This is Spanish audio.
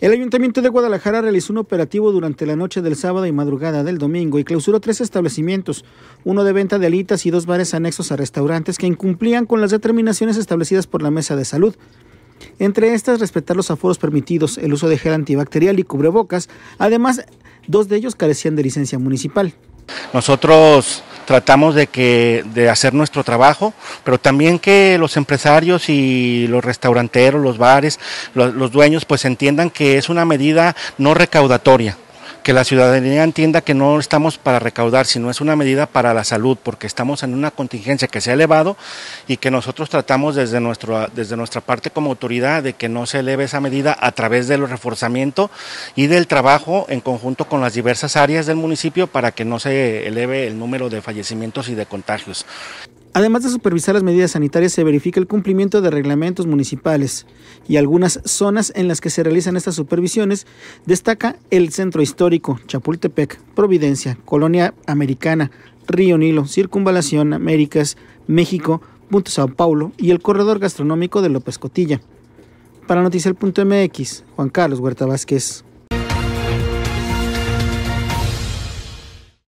El Ayuntamiento de Guadalajara realizó un operativo durante la noche del sábado y madrugada del domingo y clausuró tres establecimientos, uno de venta de alitas y dos bares anexos a restaurantes que incumplían con las determinaciones establecidas por la Mesa de Salud. Entre estas, respetar los aforos permitidos, el uso de gel antibacterial y cubrebocas. Además, dos de ellos carecían de licencia municipal. Nosotros tratamos de, que, de hacer nuestro trabajo, pero también que los empresarios y los restauranteros, los bares, los, los dueños, pues entiendan que es una medida no recaudatoria, que la ciudadanía entienda que no estamos para recaudar, sino es una medida para la salud, porque estamos en una contingencia que se ha elevado y que nosotros tratamos desde, nuestro, desde nuestra parte como autoridad de que no se eleve esa medida a través del reforzamiento y del trabajo en conjunto con las diversas áreas del municipio para que no se eleve el número de fallecimientos y de contagios. Además de supervisar las medidas sanitarias, se verifica el cumplimiento de reglamentos municipales y algunas zonas en las que se realizan estas supervisiones destaca el centro histórico, Chapultepec, Providencia, Colonia Americana, Río Nilo, Circunvalación, Américas, México, Punto Sao Paulo y el corredor gastronómico de López Cotilla. Para Noticiel.mx, Juan Carlos Huerta Vázquez.